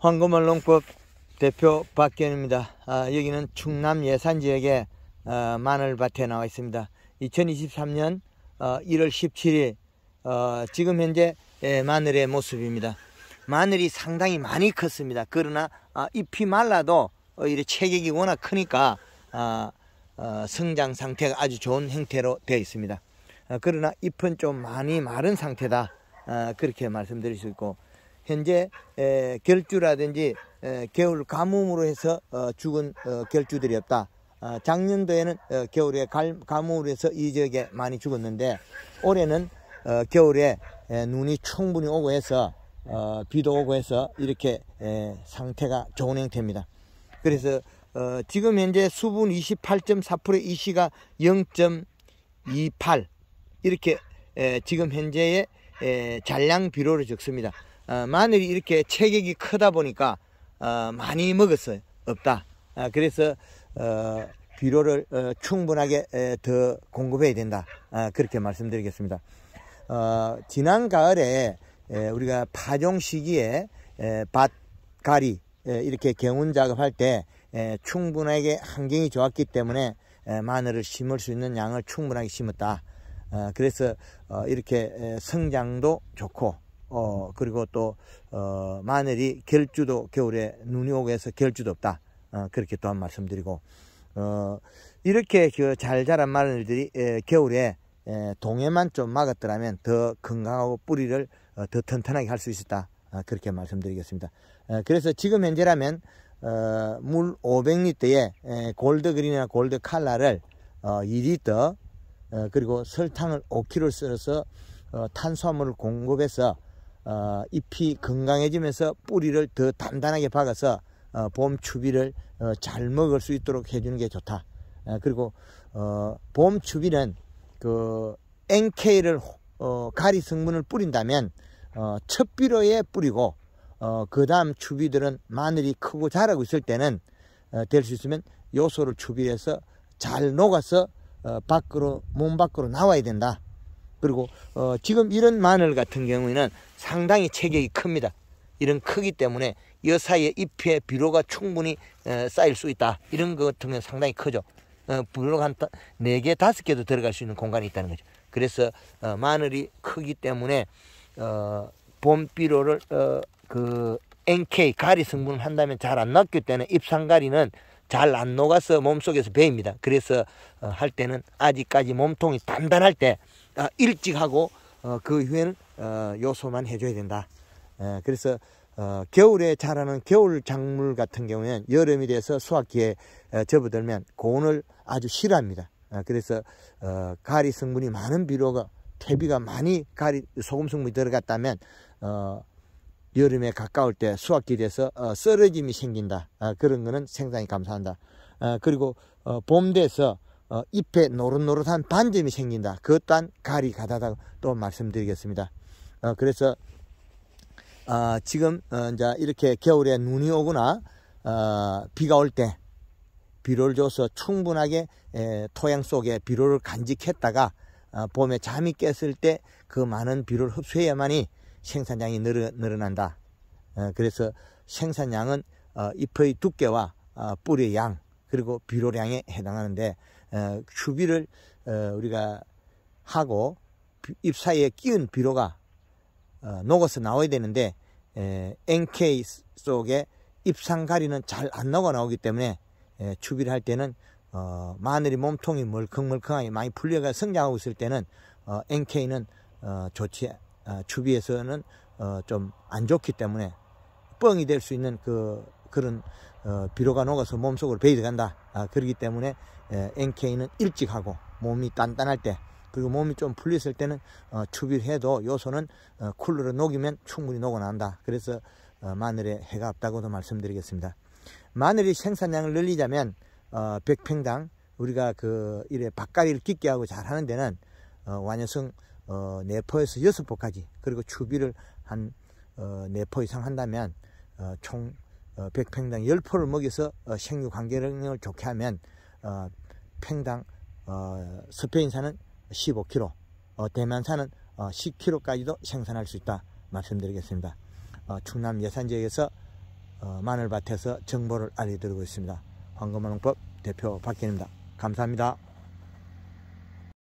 황금말농법 대표 박기현입니다. 아, 여기는 충남 예산 지역의 어, 마늘밭에 나와 있습니다. 2023년 어, 1월 17일 어, 지금 현재 예, 마늘의 모습입니다. 마늘이 상당히 많이 컸습니다. 그러나 아, 잎이 말라도 어, 이래 체격이 워낙 크니까 아, 어, 성장 상태가 아주 좋은 형태로 되어 있습니다. 아, 그러나 잎은 좀 많이 마른 상태다. 아, 그렇게 말씀드릴 수 있고 현재 에, 결주라든지 에, 겨울 가뭄으로 해서 어, 죽은 어, 결주들이 없다. 아, 어, 작년도에는 겨울에 갈, 가뭄으로 해서 이 지역에 많이 죽었는데 올해는 어, 겨울에 에, 눈이 충분히 오고 해서 어, 비도 오고 해서 이렇게 에, 상태가 좋은 형태입니다. 그래서 어, 지금 현재 수분 28.4%의 이시가 0.28 이렇게 에, 지금 현재의 에, 잔량 비료를 적습니다. 어, 마늘이 이렇게 체격이 크다 보니까 어, 많이 먹었어요. 없다. 아, 그래서 어, 비료를 어, 충분하게 에, 더 공급해야 된다. 아, 그렇게 말씀드리겠습니다. 어, 지난 가을에 에, 우리가 파종 시기에 에, 밭 가리 에, 이렇게 경운 작업할 때 에, 충분하게 환경이 좋았기 때문에 에, 마늘을 심을 수 있는 양을 충분하게 심었다. 어, 그래서 어, 이렇게 에, 성장도 좋고 어, 그리고 또, 어, 마늘이 결주도, 겨울에 눈이 오고 해서 결주도 없다. 어, 그렇게 또한 말씀드리고, 어, 이렇게 그 잘 자란 마늘들이 에, 겨울에 에, 동해만 좀 막았더라면 더 건강하고 뿌리를 어, 더 튼튼하게 할 수 있었다. 어, 그렇게 말씀드리겠습니다. 어, 그래서 지금 현재라면, 어, 물 500리터에 골드그린이나 골드칼라를 어, 2리터, 어, 그리고 설탕을 5kg 어서 어, 탄수화물을 공급해서 어, 잎이 건강해지면서 뿌리를 더 단단하게 박아서 어, 봄 추비를 어, 잘 먹을 수 있도록 해주는 게 좋다. 어, 그리고 어, 봄 추비는 그 NK를 어, 가리 성분을 뿌린다면 어, 첫 비로에 뿌리고 어, 그 다음 추비들은 마늘이 크고 자라고 있을 때는 어, 될수 있으면 요소를 추비해서 잘 녹아서 어, 밖으로 몸 밖으로 나와야 된다. 그리고 어 지금 이런 마늘 같은 경우에는 상당히 체격이 큽니다. 이런 크기 때문에 여 사이에 잎에 비료가 충분히 에, 어, 쌓일 수 있다. 이런 것 같은 경우 상당히 크죠. 어, 비료가 한 4개, 5개도 들어갈 수 있는 공간이 있다는 거죠. 그래서 어, 마늘이 크기 때문에 어, 봄 비료를 어, 그 NK 가리 성분을 한다면 잘안 났기 때문에 잎상가리는 잘안 녹아서 몸속에서 배입니다. 그래서 어, 할 때는 아직까지 몸통이 단단할 때 어, 일찍 하고 어, 그 후에는 어, 요소만 해줘야 된다. 에, 예, 그래서 어, 겨울에 자라는 겨울 작물 같은 경우에는 여름이 돼서 수확기에 어, 접어들면 고온을 아주 싫어합니다. 어, 그래서 어, 가리 성분이 많은 비료가 퇴비가 많이 가리 소금 성분이 들어갔다면 어, 여름에 가까울 때 수확길에서 어, 쓰러짐이 생긴다. 어, 그런 거는 생산이 감사한다. 어, 그리고 어, 봄 돼서 어, 잎에 노릇노릇한 반점이 생긴다. 그것 또한 가리 가다다 또 말씀드리겠습니다. 어, 그래서 어, 지금 어, 이제 이렇게 겨울에 눈이 오거나 어, 비가 올 때 비료를 줘서 충분하게 에, 토양 속에 비료를 간직했다가 어, 봄에 잠이 깼을 때 그 많은 비료를 흡수해야만이 생산량이 늘어, 늘어난다. 어, 그래서 생산량은 어, 잎의 두께와 어, 뿌리의 양 그리고 비료량에 해당하는데 어, 추비를 우리가 하고 잎 사이에 끼운 비료가 녹아서 나와야 되는데 NK 속에 잎상가리는 잘 안 녹아 나오기 때문에 에, 추비를 할 때는 어, 마늘이 몸통이 멀컹멀컹하게 많이 풀려가 성장하고 있을 때는 어, NK는 어, 좋지 아, 주비에서는 어, 좀안 좋기 때문에 뻥이 될 수 있는 그 그런 어, 비료가 녹아서 몸속으로 베이 들어간다. 아, 그러기 때문에 NK는 예, 일찍 하고 몸이 단단할 때 그리고 몸이 좀 풀렸을 때는 어, 추비를 해도 요소는 쿨러로 녹이면 충분히 녹아난다. 그래서 마늘에 해가 없다고도 말씀드리겠습니다. 마늘이 생산량을 늘리자면 어, 100평당 우리가 그 이래 밭갈이를 깊게 하고 잘 하는 데는 어, 완효성 어, 4포에서 여섯 포까지 그리고 추비를 한 어, 4포 이상 한다면 어, 총 어, 100평당 10포를 먹여서 어, 생육 환경을 좋게 하면 어, 평당 어, 스페인산은 15kg 어, 대만산은 어, 10kg까지도 생산할 수 있다 말씀드리겠습니다. 어, 충남 예산 지역에서 어, 마늘밭에서 정보를 알려드리고 있습니다. 황금마농법 대표 박기입니다. 감사합니다.